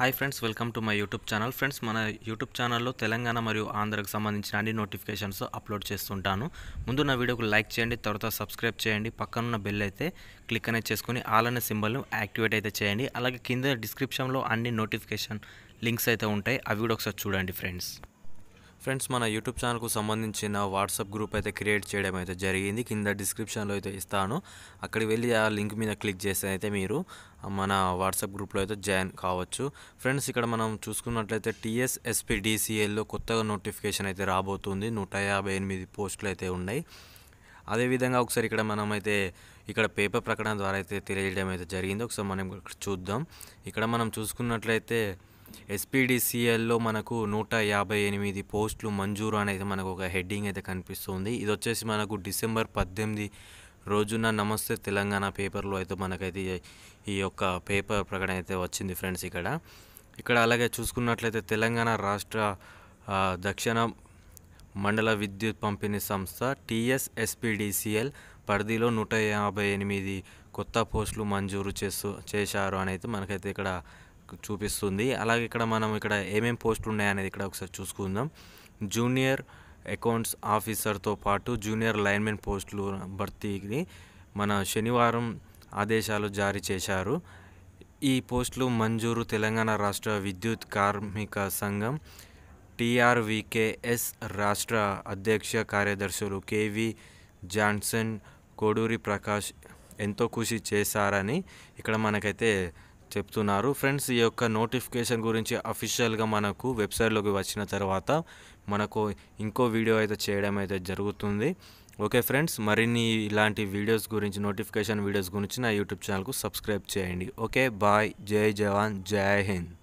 hi friends welcome to my YouTube channel friends మన YouTube ఛానల్లో తెలంగాణ మరియు ఆంధ్రకు సంబంధించిన అన్ని నోటిఫికేషన్స్ అప్లోడ్ చేస్తుంటాను ముందు నా వీడియోకు లైక్ చేయండి తర్వాత సబ్స్క్రైబ్ చేయండి పక్కనున్న బెల్ అయితే క్లిక్ అనేది చేసుకుని ఆలనే సింబల్ను యాక్టివేట్ అయితే చేయండి అలాగే కింద డిస్క్రిప్షన్లో అన్ని నోటిఫికేషన్ లింక్స్ అయితే ఉంటాయి అవి కూడా ఒకసారి చూడండి ఫ్రెండ్స్ ఫ్రెండ్స్ మన యూట్యూబ్ ఛానల్కు సంబంధించిన వాట్సాప్ గ్రూప్ అయితే క్రియేట్ చేయడం అయితే జరిగింది కింద డిస్క్రిప్షన్లో అయితే ఇస్తాను అక్కడికి వెళ్ళి ఆ లింక్ మీద క్లిక్ చేస్తే అయితే మీరు మన వాట్సాప్ గ్రూప్లో అయితే జాయిన్ కావచ్చు ఫ్రెండ్స్ ఇక్కడ మనం చూసుకున్నట్లయితే టీఎస్ఎస్పిడిసిఎల్లో కొత్తగా నోటిఫికేషన్ అయితే రాబోతుంది నూట యాభై ఎనిమిది పోస్టులు అయితే ఉన్నాయి అదేవిధంగా ఒకసారి ఇక్కడ మనమైతే ఇక్కడ పేపర్ ప్రకటన ద్వారా అయితే తెలియజేయడం అయితే జరిగింది ఒకసారి మనం చూద్దాం ఇక్కడ మనం చూసుకున్నట్లయితే ఎస్పీడిసిఎల్లో మనకు నూట యాభై ఎనిమిది పోస్టులు మంజూరు అనేది మనకు ఒక హెడ్డింగ్ అయితే కనిపిస్తుంది ఇది వచ్చేసి మనకు డిసెంబర్ పద్దెనిమిది రోజున నమస్తే తెలంగాణ పేపర్లో అయితే మనకైతే ఈ యొక్క పేపర్ ప్రకటన అయితే వచ్చింది ఫ్రెండ్స్ ఇక్కడ ఇక్కడ అలాగే చూసుకున్నట్లయితే తెలంగాణ రాష్ట్ర దక్షిణ మండల విద్యుత్ పంపిణీ సంస్థ టీఎస్ఎస్పీడీసీఎల్ పరిధిలో నూట యాభై ఎనిమిది కొత్త పోస్టులు మంజూరు చేస్తూ చేశారు అని అయితే మనకైతే ఇక్కడ చూపిస్తుంది అలాగే ఇక్కడ మనం ఇక్కడ ఏమేమి పోస్టులు ఉన్నాయనేది ఇక్కడ ఒకసారి చూసుకుందాం జూనియర్ అకౌంట్స్ ఆఫీసర్తో పాటు జూనియర్ లైన్మెన్ పోస్టులు భర్తీకి మన శనివారం ఆదేశాలు జారీ చేశారు ఈ పోస్టులు మంజూరు తెలంగాణ రాష్ట్ర విద్యుత్ కార్మిక సంఘం టీఆర్వీకేఎస్ రాష్ట్ర అధ్యక్ష కార్యదర్శులు కేవి జాన్సన్ కోడూరి ప్రకాష్ ఎంతో కృషి చేశారని ఇక్కడ మనకైతే చెప్తున్నారు ఫ్రెండ్స్ ఈ యొక్క నోటిఫికేషన్ గురించి అఫీషియల్గా మనకు వెబ్సైట్లోకి వచ్చిన తర్వాత మనకు ఇంకో వీడియో అయితే చేయడం అయితే జరుగుతుంది ఓకే ఫ్రెండ్స్ మరిన్ని ఇలాంటి వీడియోస్ గురించి నోటిఫికేషన్ వీడియోస్ గురించి నా యూట్యూబ్ ఛానల్కు సబ్స్క్రైబ్ చేయండి ఓకే బాయ్ జై జవాన్ జై హింద్